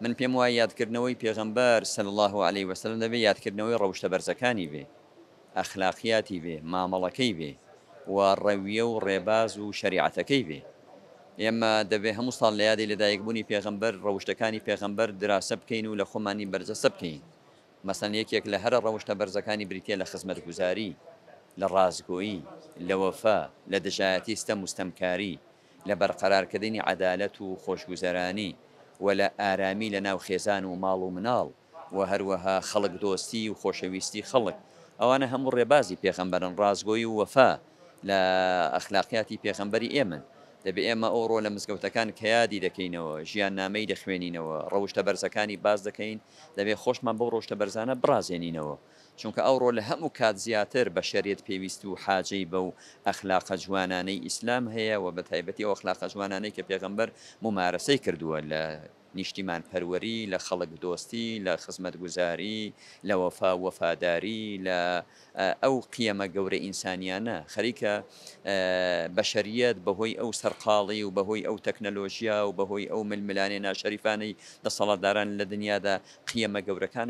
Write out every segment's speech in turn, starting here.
من پێم وای یادکردنەوەی پێغمبەر سل الله عليه وسلم دەبێ یادکردنەوەی ڕەوشتە بەرزەکانی بێ ئەخلاقیاتی بێ مامەڵەکەی بێ و ڕەویە و ڕێباز و شریعەتەکەی بێ ئێمە دەبێ هەموو ساڵ لە یادی لەدایکبوونی پێغمبەر ڕەوشتەکانی پێغمبەر دراسە بکەین و لە خۆمانی بەرزەسە بکەین مەسەن یەکێک لە هەرە ڕەوشتە بەرزەکانی بریتە لە خزمەت گوزاری لە ڕازگۆیی لە وەفا لە دژایەتی ستە مستەمکاری لە بەرقەرارکردنی عدالەت و خۆشگوزەرانی و لە ئارامی لە ناو خێزان و ماڵ و مناڵ و هەروەها خەڵک دۆستی و خۆشەویستی خەڵک ئەوانە هەموو ڕێبازی پێخەمبەرن ڕازگۆی و وەفا لە ئەخلاقیاتی پێخەمبەری ئێمن دەبێ ئێمە ئەوڕۆ لە مزگەوتەکان کەیادی دەکەینەوە ژیان نامەی دەخوێنینەوە ڕەوشتە بەرزەکانی باز دەکەین دەبێ خۆشمان بەو ڕۆشتە بەرزانە برازێنینەوە چونکە ئەوڕۆ لە هەموو کات زیاتر بە شەرێت پێویست و حاجەی بەو ئەخلاقە جوانانەی ئیسلام هەیە و بە تایبەتی ئەو ئەخلاقە جوانانەی کە پێغمبەر ممارەسەی کردووە لە نیشتیمان پەروەری لە خەڵک دۆستی لە خزمەت گوزاری لە وەفا وەفاداری لە ئەو قیەمە گەورە ئینسانیانە خەریکە بەشریت بەهۆی ئەو سەرقاڵی و بەهۆی ئەو تەکنەلۆژیا و بەهۆی ئەو ململانێ ناشەریفانەی دەسەڵاتداران لە دنیادا قیەمە گەورەکان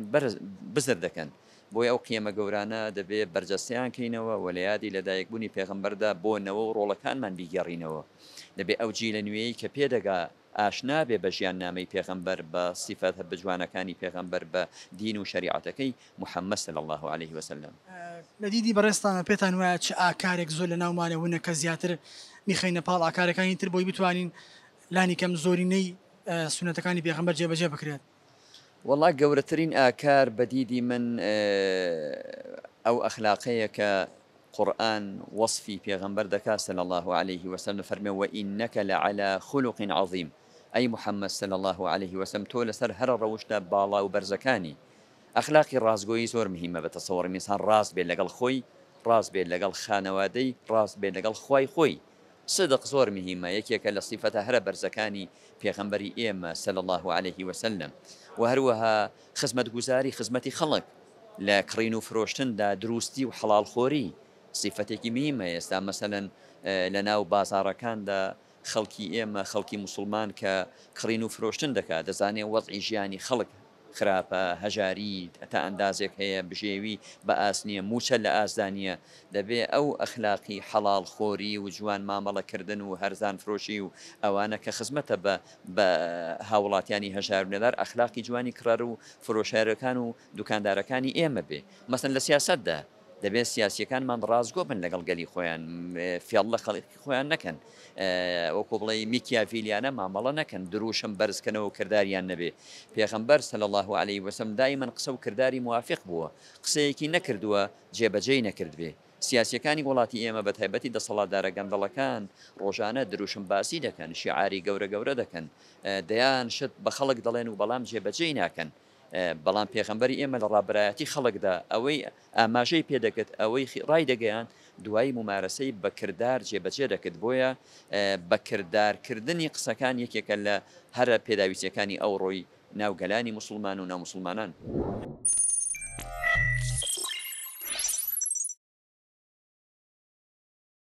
بزر دەکەن. بۆی ئەو قیمە گەورانە دەبێت بەرجەستیان کەینەوە وەلایادی لەدایکبوونی پێغمبەردا بۆنەوە و ڕۆڵەکانمان بیگەڕینەوە دەبێت ئەو جی لە نوێی کە پێدەگا ئاشنا بێ بە ژیان نامەی پێغەمبەر بە سیفەت بە جوانەکانی پێغەمبەر بە دین و شریعەتەکەی محەممەد لە الله عليه وسلم آه، لە دیدی بەڕێستانە پێتان وایە چ ئاکارێک زۆر لە ناومانە ونە کە زیاتر میخینە پاڵ ئاکارەکانی تر بۆی بتوانین لانی کەم زۆرینەی آه، سونەتەکانی پێغمبەر جێبەجێ بکرێت والله گەورەترین ئاکار بەدیدی من آه، ئەو ئەخلاقەیە کە وصفي في غنبر دكاس صلى الله عليه وسلم فرمي وإنك لعلى خلق عظيم أي محمد صلى الله عليه وسلم تۆ سر هر ڕەوشتە بالا وبرزكاني بەرزەکانی ئەخلاقی قوي زور مهمة بتصور تەسەوەڕ راس بين بێت خوي راس بين بێت خانوادي راس بين بێت خوي خوي صدق زور مهمة مهمە یەکێکە لە سیفەتە هەرە بەرزەکانی پێغەمبەری ئێمە سل الله عليه وسلم وهروها خزمة خزمەت خزمة خلق لا كرينو فروشتن دا دروستي وحلال خوري صفتك سیفەتێکی مهمە مثلا مەسەن آه، لە ناو بازارەکاندا خەڵکی ئێمە خەڵکی مسلمان کە کڕین و فرۆشتن دەکات دەزانێ وەزعی ژیانی خەڵک خراپە هەژاری تا ئەندازێک هەیە بژێوی بە ئاسنیە موچە لە ئازدانە دەبێ ئەو ئەخلاقی حەڵال خۆری و جوان مامەڵەکردن و هەرزان فرۆشی و ئەوانە کە خزمەتە بە هاوڵاتیانی هەژار نێدار ئەخلاقی جوانی کڕەر و فرۆشارەکان و دوکاندارەکانی ئێمە بێ مەسن لە سیاستدا دەبێت سیاسیەکانمان ڕازگۆ بن لەگەڵ گەلی خۆیان فیاڵ لە خەڵکی خۆیان نەکەن وەکو بڵێ میکیافیلیانە مامەڵە نەکەن دروشم بەرزکەنەوە کردداریان نەبێ پێخەمبەر سە الله عليه وسم دای من قسە و کردداری موافق بووە قسەیەکی نەکردووە جێبەجێی نەکردوێ سیاسەکانی وڵاتی ئێمە بە تایبەتی دەسەڵاتدارە گەندەڵەکان ڕۆژانە دروشم باسی دەکەن شیعاری گەورە گەورە دەکەن دەیان شت بە خەڵک دەڵێن و بەڵام جێبەجێی ناکەن بەڵام پێخەمبەری ئێمە لە ڕابایەتی خەڵکدا ئەوەی ئاماژەی پێدەکەت ئەوەی ڕای دەگەیان دوایی ممارەسەی بەکردار جێبەجێ دەکرد بۆیە بەکردارکردنی قسەکان یەکێکە لە هەرە پێداویستەکانی ئەو ڕۆی ناوگەلانی مسلمان و نامسلمانان.